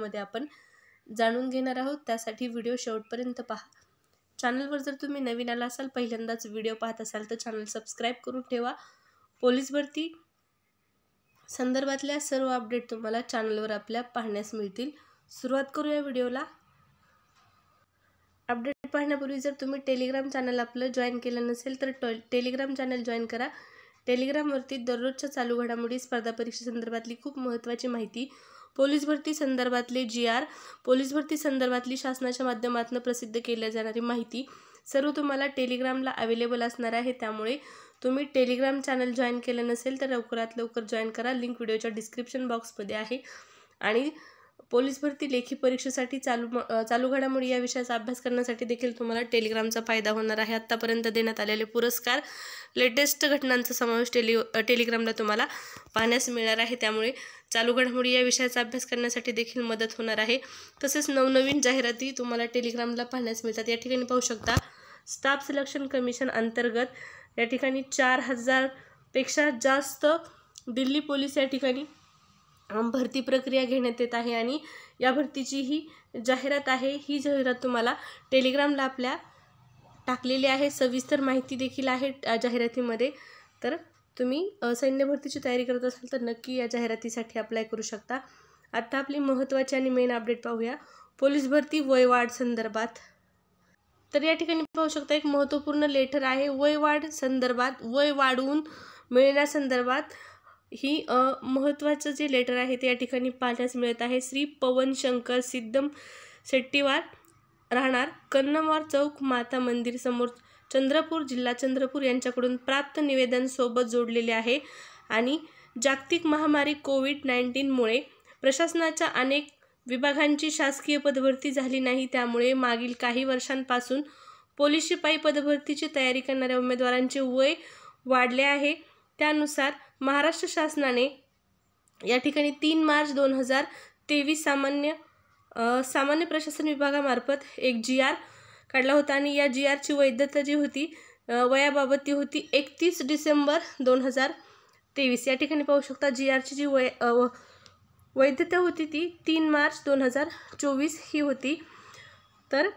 मध्ये आपण जाणून घेणार आहोत त्यासाठी व्हिडिओ शेवटपर्यंत पहा चॅनलवर जर तुम्ही नवीन आला असाल पहिल्यांदाच व्हिडिओ पाहत असाल तर चॅनल सबस्क्राईब करून ठेवा पोलीस भरती संदर्भातल्या सर्व अपडेट तुम्हाला चॅनलवर आपल्या पाहण्यास मिळतील सुरुवात करूया व्हिडिओला अपडेट पाहण्यापूर्वी जर तुम्ही टेलिग्राम चॅनल आपलं जॉईन केलं नसेल तर टेलिग्राम चॅनल जॉईन करा टेलिग्रामवरती दररोजच्या चालू घडामोडी स्पर्धा परीक्षेसंदर्भातली खूप महत्त्वाची माहिती पोलीस भरती संदर्भातले जी आर पोलीस भरती संदर्भातली शासनाच्या माध्यमातून प्रसिद्ध केल्या जाणारी माहिती सर्व तुम्हाला टेलिग्रामला अवेलेबल असणार आहे त्यामुळे तुम्ही टेलिग्राम चॅनल जॉईन केलं नसेल तर लवकरात लवकर जॉईन करा लिंक व्हिडिओच्या डिस्क्रिप्शन बॉक्समध्ये आहे आणि पोलीस भरती लेखी परीक्षेसाठी चालू चालू घडामोडी या विषयाचा अभ्यास करण्यासाठी देखील तुम्हाला टेलिग्रामचा फायदा होणार आहे आत्तापर्यंत देण्यात आलेले पुरस्कार लेटेस्ट घटनांचा समावेश टेलि टेलिग्रामला तुम्हाला पाहण्यास मिळणार आहे त्यामुळे चालू घडामोडी या विषयाचा अभ्यास करण्यासाठी देखील मदत होणार आहे तसेच नवनवीन जाहिराती तुम्हाला टेलिग्रामला पाहण्यास मिळतात या ठिकाणी पाहू शकता स्टाफ सिलेक्शन कमिशन अंतर्गत या ठिकाणी चार हजारपेक्षा जास्त दिल्ली पोलीस या ठिकाणी भरती प्रक्रिया घेण्यात येत आहे आणि या भरतीची ही जाहिरात आहे ही जाहिरात तुम्हाला टेलिग्रामला आपल्या टाकलेली आहे सविस्तर माहिती देखील आहे जाहिरातीमध्ये तर तुम्ही सैन्य भरतीची तयारी करत असाल तर नक्की या जाहिरातीसाठी अप्लाय करू शकता आत्ता आपली महत्त्वाची आणि मेन अपडेट पाहूया पोलीस भरती वयवाढ संदर्भात तर या ठिकाणी पाहू शकता एक महत्त्वपूर्ण लेटर आहे वयवाढ संदर्भात वय वाढवून मिळण्यासंदर्भात ही महत्त्वाचं जे लेटर आहे ते या ठिकाणी पाहण्यास मिळत आहे श्री पवन शंकर सिद्धम शेट्टीवार राहणार कन्नमवार चौक माता मंदिर समोर चंद्रपूर जिल्हा चंद्रपूर यांच्याकडून प्राप्त निवेदनसोबत जोडलेले आहे आणि जागतिक महामारी कोविड नाईन्टीनमुळे प्रशासनाच्या अनेक विभागांची शासकीय पदभरती झाली नाही त्यामुळे मागील काही वर्षांपासून पोलीस शिपाई पदभरतीची तयारी करणाऱ्या उमेदवारांचे वय वाढले आहे त्यानुसार महाराष्ट्र शासनाने या ठिकाणी तीन मार्च दोन हजार तेवीस सामान्य सामान्य प्रशासन विभागामार्फत एक जी आर काढला होता आणि या जी आरची वैधता जी होती वयाबाबत ती होती एकतीस डिसेंबर दोन हजार तेवीस या ठिकाणी पाहू शकता जी आरची जी वय वैधता होती ती तीन मार्च दोन हजार चोवीस ही होती तर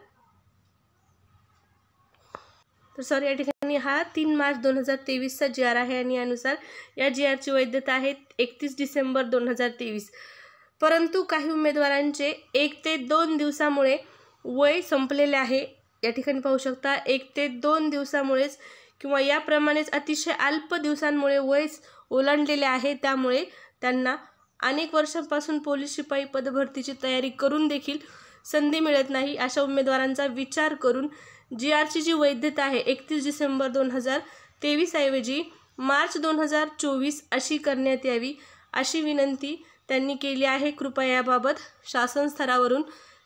तर सर या ठिकाणी हा तीन मार्च दोन हजार तेवीसचा जी आर आहे आणि यानुसार या जी आरची वैधता आहे एकतीस डिसेंबर दोन हजार तेवीस परंतु काही उमेदवारांचे एक ते दोन दिवसामुळे वय संपलेले आहे या ठिकाणी पाहू शकता एक ते दोन दिवसामुळेच किंवा याप्रमाणेच अतिशय अल्प दिवसांमुळे वय ओलांडलेले आहे त्यामुळे त्यांना अनेक वर्षांपासून पोलीस शिपाई पदभरतीची तयारी करून देखील संधी मिळत नाही अशा उमेदवारांचा विचार करून जी आरची जी वैधता आहे एकतीस डिसेंबर दोन हजार तेवीसऐवजी मार्च दोन हजार चोवीस अशी करण्यात यावी अशी विनंती त्यांनी केली आहे कृपया याबाबत शासन स्तरावरून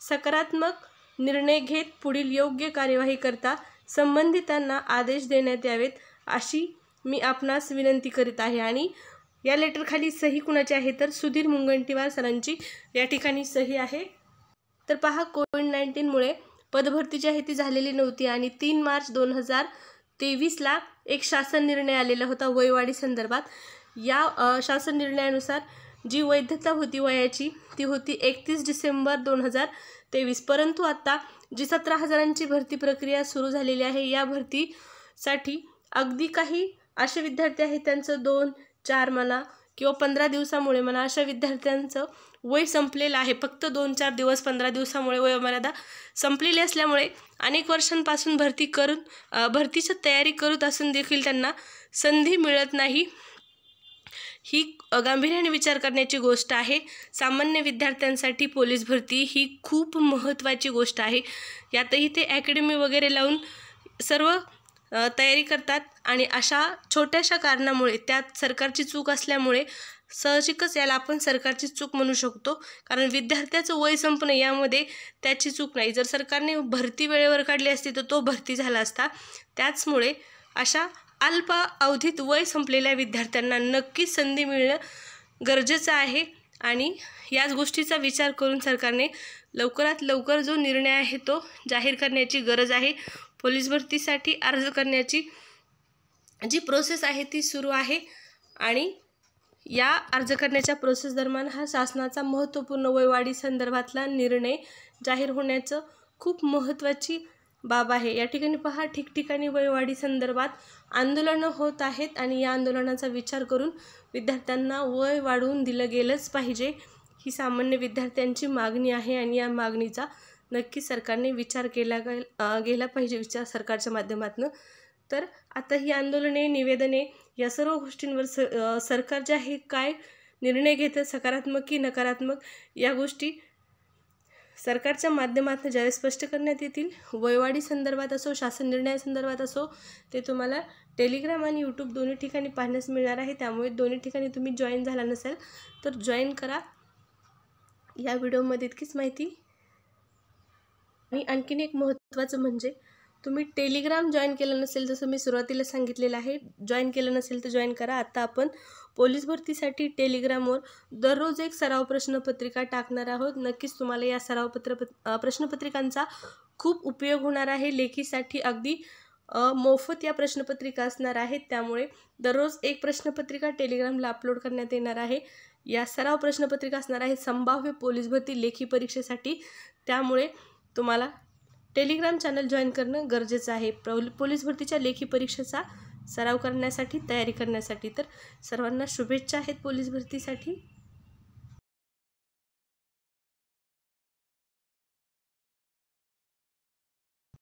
सकारात्मक निर्णय घेत पुढील योग्य कार्यवाही करता संबंधितांना आदेश देण्यात यावेत अशी मी आपणास विनंती करीत आहे आणि या लेटरखाली सही कुणाची आहे तर सुधीर मुनगंटीवार सरांची या ठिकाणी सही आहे तर पहा कोविड नाईन्टीनमुळे पदभरती जी आहे ती झालेली नव्हती आणि तीन मार्च दोन हजार तेवीसला एक शासन निर्णय आलेला होता वयवाडी संदर्भात या शासन निर्णयानुसार जी वैधता होती वयाची ती होती एकतीस डिसेंबर दोन हजार तेवीस परंतु आत्ता जी सतरा हजारांची भरती प्रक्रिया सुरू झालेली आहे या भरतीसाठी अगदी काही असे विद्यार्थी आहेत त्यांचं दोन चार मला किंवा पंधरा दिवसामुळे म्हणा अशा विद्यार्थ्यांचं वय संपलेलं आहे फक्त दोन चार दिवस पंधरा दिवसामुळे वयमर्यादा संपलेली असल्यामुळे अनेक वर्षांपासून भरती करून भरतीची तयारी करत असून देखील त्यांना संधी मिळत नाही ही गांभीर्याने विचार करण्याची गोष्ट आहे सामान्य विद्यार्थ्यांसाठी पोलीस भरती ही खूप महत्त्वाची गोष्ट आहे यातही ते अकॅडमी वगैरे लावून सर्व तयारी करतात आणि अशा छोट्याशा कारणामुळे त्यात सरकारची चूक असल्यामुळे सहजिकच याला आपण सरकारची चूक म्हणू शकतो कारण विद्यार्थ्याचं वय संपणं यामध्ये त्याची चूक नाही जर सरकारने भरती वेळेवर काढली असती तर तो भरती झाला असता त्याचमुळे अशा अल्प अवधीत वय संपलेल्या विद्यार्थ्यांना नक्कीच संधी मिळणं गरजेचं आहे आणि याच गोष्टीचा विचार करून सरकारने लवकरात लवकर जो निर्णय आहे तो जाहीर करण्याची गरज आहे पोलीस भरतीसाठी अर्ज करण्याची जी प्रोसेस आहे ती सुरू आहे आणि या अर्ज करण्याच्या प्रोसेस दरम्यान हा शासनाचा महत्त्वपूर्ण वयवाढी संदर्भातला निर्णय जाहीर होण्याचं खूप महत्त्वाची बाब आहे या ठिकाणी पहा ठिकठिकाणी वयवाढी संदर्भात आंदोलनं होत आहेत आणि या आंदोलनाचा विचार करून विद्यार्थ्यांना वय वाढवून दिलं गेलंच पाहिजे ही सामान्य विद्यार्थ्यांची मागणी आहे आणि या मागणीचा नक्की सरकारने विचार केला गेला पाहिजे विचार सरकारच्या माध्यमातून तर आता ही आंदोलने निवेदने या सर्व गोष्टींवर स सरकार जे आहे काय निर्णय घेतं सकारात्मक की नकारात्मक या गोष्टी सरकारच्या माध्यमातून ज्यावेळेस स्पष्ट करण्यात येतील वयवाडी संदर्भात असो शासन निर्णयासंदर्भात असो ते तुम्हाला टेलिग्राम आणि यूट्यूब दोन्ही ठिकाणी पाहण्यास मिळणार आहे त्यामुळे दोन्ही ठिकाणी तुम्ही जॉईन झाला नसेल तर जॉईन करा या व्हिडिओमध्ये इतकीच माहिती आणि आणखीन एक महत्त्वाचं म्हणजे तुम्ही टेलिग्राम जॉईन केलं नसेल जसं मी सुरुवातीला सांगितलेलं आहे जॉईन केलं नसेल तर जॉईन करा आता आपण पोलीस भरतीसाठी टेलिग्रामवर दररोज एक सराव प्रश्नपत्रिका टाकणार आहोत नक्कीच तुम्हाला या सराव पत्र प्रश्नपत्रिकांचा खूप उपयोग होणार आहे लेखीसाठी अगदी मोफत या प्रश्नपत्रिका असणार आहेत त्यामुळे दररोज एक प्रश्नपत्रिका टेलिग्रामला अपलोड करण्यात येणार आहे या सराव प्रश्नपत्रिका असणार आहे संभाव्य पोलीस भरती लेखी परीक्षेसाठी त्यामुळे तुम्हाला टेलिग्राम चॅनल जॉईन करणं गरजेचं आहे प्र पोलीस भरतीच्या लेखी परीक्षेचा सराव करण्यासाठी तयारी करण्यासाठी तर सर्वांना शुभेच्छा आहेत पोलीस भरतीसाठी